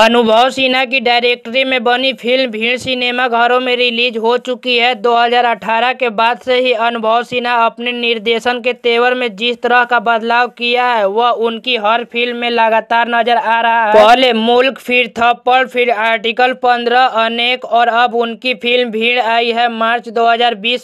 अनुभव सिन्हा की डायरेक्टरी में बनी फिल्म भीड़ सिनेमा घरों में रिलीज हो चुकी है 2018 के बाद से ही अनुभव सिन्हा अपने निर्देशन के तेवर में जिस तरह का बदलाव किया है वह उनकी हर फिल्म में लगातार नजर आ रहा है पहले मुल्क फिर थप्पड़ फिर आर्टिकल 15 अनेक और अब उनकी फिल्म भीड़ आई है मार्च दो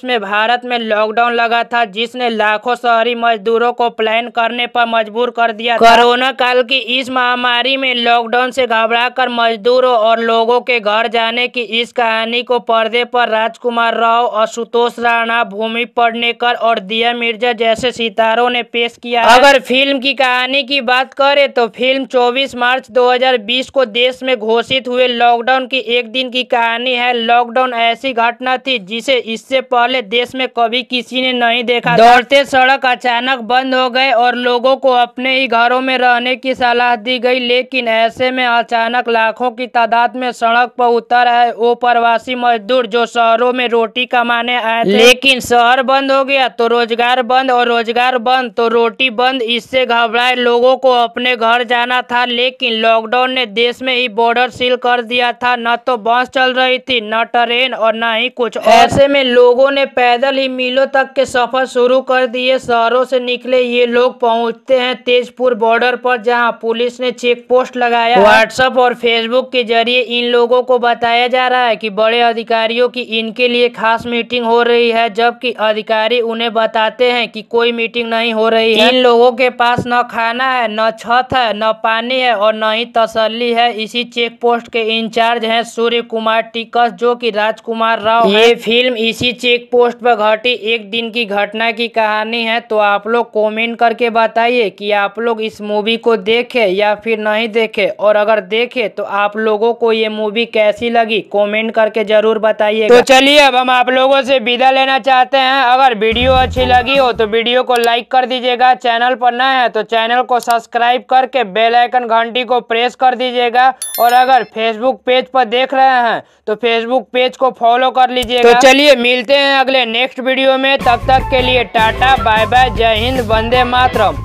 में भारत में लॉकडाउन लगा था जिसने लाखों शहरी मजदूरों को प्लान करने पर मजबूर कर दिया कोरोना काल की इस महामारी में लॉकडाउन ऐसी घबरा बनाकर मजदूरों और लोगों के घर जाने की इस कहानी को पर्दे पर राजकुमार राव आशुतोष राणा भूमि पडनेकर और दिया मिर्जा जैसे सितारों ने पेश किया अगर फिल्म की कहानी की बात करें तो फिल्म 24 मार्च 2020 को देश में घोषित हुए लॉकडाउन की एक दिन की कहानी है लॉकडाउन ऐसी घटना थी जिसे इससे पहले देश में कभी किसी ने नहीं देखा दौड़ते सड़क अचानक बंद हो गए और लोगों को अपने ही घरों में रहने की सलाह दी गई लेकिन ऐसे में अचानक अचानक लाखों की तादाद में सड़क पर उतर आए वो प्रवासी मजदूर जो शहरों में रोटी कमाने आए थे लेकिन शहर बंद हो गया तो रोजगार बंद और रोजगार बंद तो रोटी बंद इससे घबराए लोगों को अपने घर जाना था लेकिन लॉकडाउन ने देश में ही बॉर्डर सील कर दिया था न तो बस चल रही थी न ट्रेन और न ही कुछ ऐसे में लोगों ने पैदल ही मीलों तक के सफर शुरू कर दिए शहरों से निकले ये लोग पहुंचते हैं तेजपुर बॉर्डर पर जहां पुलिस ने चेक पोस्ट लगाया व्हाट्सएप व्हाट्सएप और फेसबुक के जरिए इन लोगों को बताया जा रहा है कि बड़े अधिकारियों की इनके लिए खास मीटिंग हो रही है जबकि अधिकारी उन्हें बताते हैं कि कोई मीटिंग नहीं हो रही है इन लोगों के पास न खाना है न छत है न पानी है और न ही तसली है इसी चेक पोस्ट के इंचार्ज है सूर्य कुमार टिकस जो की राजकुमार राव ये फिल्म इसी चेक पोस्ट पर घटी एक दिन की घटना की कहानी है तो आप लोग कॉमेंट करके बताइए की आप लोग इस मूवी को देखे या फिर नहीं देखे और अगर देख देखे तो आप लोगों को ये मूवी कैसी लगी कमेंट करके जरूर बताइए तो चलिए अब हम आप लोगों से विदा लेना चाहते हैं अगर वीडियो अच्छी लगी हो तो वीडियो को लाइक कर दीजिएगा चैनल पर नए हैं तो चैनल को सब्सक्राइब करके बेल आइकन घंटी को प्रेस कर दीजिएगा और अगर फेसबुक पेज पर देख रहे हैं तो फेसबुक पेज को फॉलो कर लीजिएगा तो चलिए मिलते हैं अगले नेक्स्ट वीडियो में तब तक के लिए टाटा बाय बाय जय हिंद वंदे मातरम